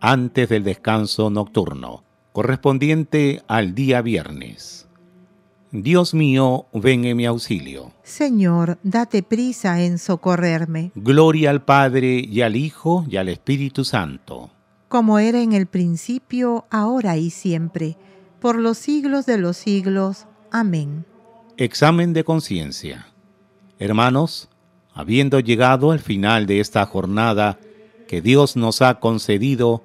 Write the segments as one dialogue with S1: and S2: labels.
S1: antes del descanso nocturno, correspondiente al día viernes. Dios mío, ven en mi auxilio.
S2: Señor, date prisa en socorrerme.
S1: Gloria al Padre y al Hijo y al Espíritu Santo.
S2: Como era en el principio, ahora y siempre, por los siglos de los siglos. Amén.
S1: Examen de conciencia. Hermanos, habiendo llegado al final de esta jornada que Dios nos ha concedido,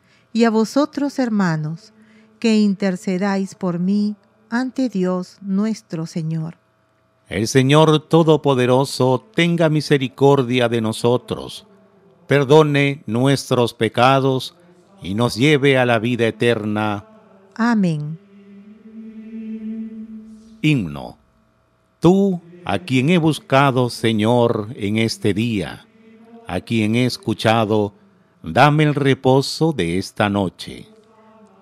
S2: y a vosotros, hermanos, que intercedáis por mí ante Dios nuestro Señor.
S1: El Señor Todopoderoso tenga misericordia de nosotros, perdone nuestros pecados y nos lleve a la vida eterna.
S2: Amén.
S1: Himno. Tú, a quien he buscado, Señor, en este día, a quien he escuchado, dame el reposo de esta noche.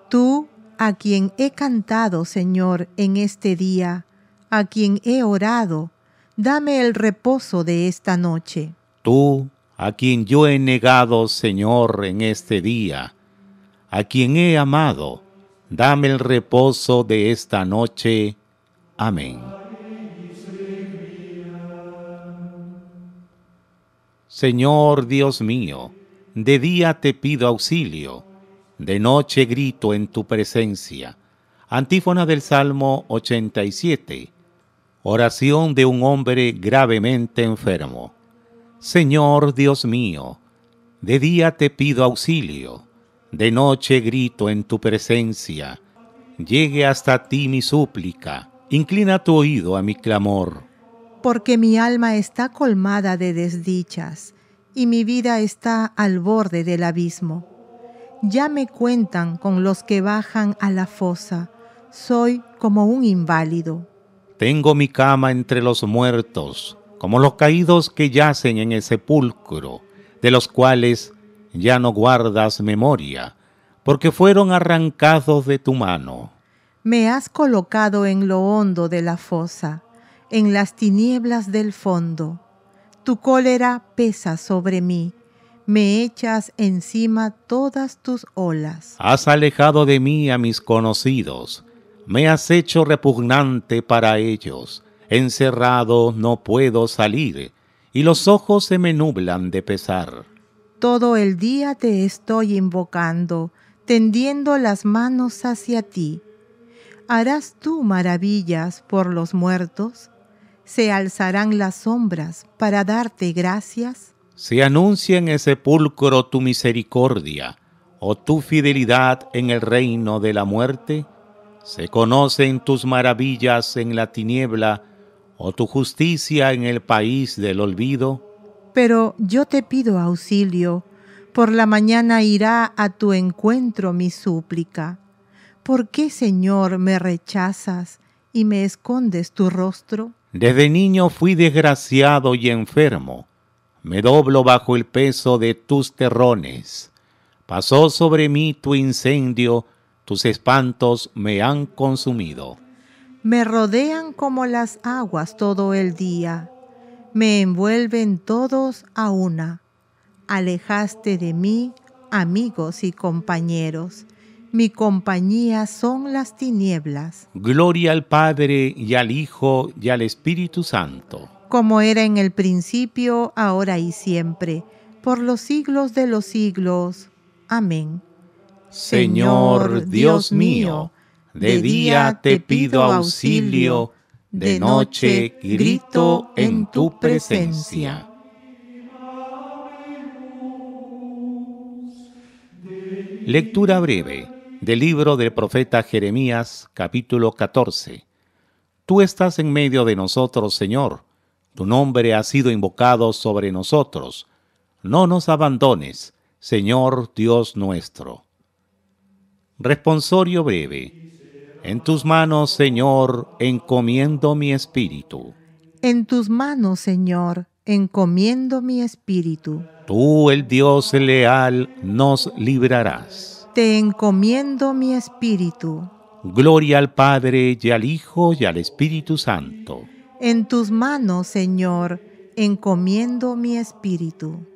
S2: Tú, a quien he cantado, Señor, en este día, a quien he orado, dame el reposo de esta noche.
S1: Tú, a quien yo he negado, Señor, en este día, a quien he amado, dame el reposo de esta noche. Amén. Señor Dios mío, de día te pido auxilio, de noche grito en tu presencia. Antífona del Salmo 87. Oración de un hombre gravemente enfermo. Señor Dios mío, de día te pido auxilio, de noche grito en tu presencia. Llegue hasta ti mi súplica, inclina tu oído a mi clamor.
S2: Porque mi alma está colmada de desdichas y mi vida está al borde del abismo. Ya me cuentan con los que bajan a la fosa. Soy como un inválido.
S1: Tengo mi cama entre los muertos, como los caídos que yacen en el sepulcro, de los cuales ya no guardas memoria, porque fueron arrancados de tu mano.
S2: Me has colocado en lo hondo de la fosa, en las tinieblas del fondo tu cólera pesa sobre mí, me echas encima todas tus olas.
S1: Has alejado de mí a mis conocidos, me has hecho repugnante para ellos, encerrado no puedo salir, y los ojos se me nublan de pesar.
S2: Todo el día te estoy invocando, tendiendo las manos hacia ti. ¿Harás tú maravillas por los muertos? se alzarán las sombras para darte gracias.
S1: Se anuncia en el sepulcro tu misericordia o oh tu fidelidad en el reino de la muerte. Se conocen tus maravillas en la tiniebla o oh tu justicia en el país del olvido.
S2: Pero yo te pido auxilio. Por la mañana irá a tu encuentro mi súplica. ¿Por qué, Señor, me rechazas y me escondes tu rostro?
S1: Desde niño fui desgraciado y enfermo. Me doblo bajo el peso de tus terrones. Pasó sobre mí tu incendio, tus espantos me han consumido.
S2: Me rodean como las aguas todo el día. Me envuelven todos a una. Alejaste de mí amigos y compañeros mi compañía son las tinieblas.
S1: Gloria al Padre y al Hijo y al Espíritu Santo.
S2: Como era en el principio, ahora y siempre, por los siglos de los siglos. Amén. Señor Dios mío,
S1: de día te pido auxilio, de noche grito en tu presencia. Lectura breve del libro del profeta Jeremías capítulo 14. Tú estás en medio de nosotros, Señor. Tu nombre ha sido invocado sobre nosotros. No nos abandones, Señor Dios nuestro. Responsorio breve. En tus manos, Señor, encomiendo mi espíritu.
S2: En tus manos, Señor, encomiendo mi espíritu.
S1: Tú, el Dios leal, nos librarás
S2: te encomiendo mi espíritu.
S1: Gloria al Padre y al Hijo y al Espíritu Santo.
S2: En tus manos, Señor, encomiendo mi espíritu.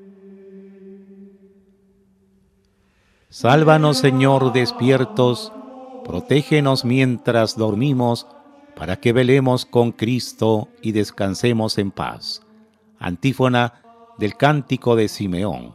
S1: Sálvanos, Señor, despiertos, protégenos mientras dormimos, para que velemos con Cristo y descansemos en paz. Antífona del cántico de Simeón.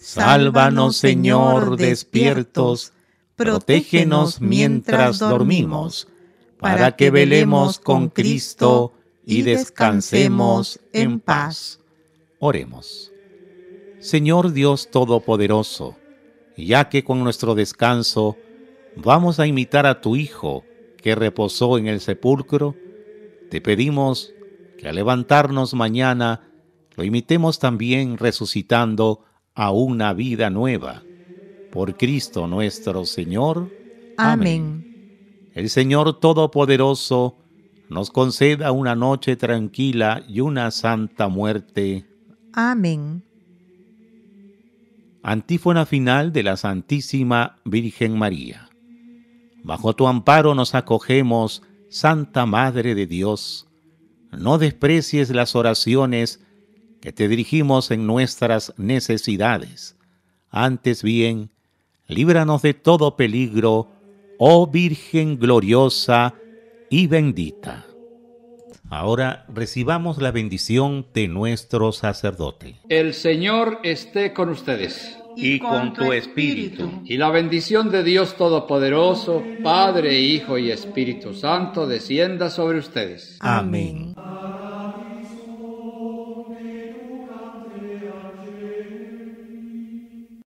S2: Sálvanos, Señor, despiertos,
S1: protégenos mientras dormimos, para que velemos con Cristo y descansemos en paz. Oremos. Señor Dios Todopoderoso, ya que con nuestro descanso vamos a imitar a tu Hijo que reposó en el sepulcro, te pedimos que al levantarnos mañana lo imitemos también resucitando a una vida nueva. Por Cristo nuestro Señor.
S2: Amén.
S1: El Señor Todopoderoso nos conceda una noche tranquila y una santa muerte.
S2: Amén.
S1: Antífona final de la Santísima Virgen María. Bajo tu amparo nos acogemos, Santa Madre de Dios. No desprecies las oraciones que te dirigimos en nuestras necesidades. Antes bien, líbranos de todo peligro, oh Virgen gloriosa y bendita. Ahora recibamos la bendición de nuestro sacerdote. El Señor esté con ustedes. Y, con, tu espíritu. Y la bendición de Dios Todopoderoso, Padre, Hijo y Espíritu Santo, descienda sobre ustedes. Amén.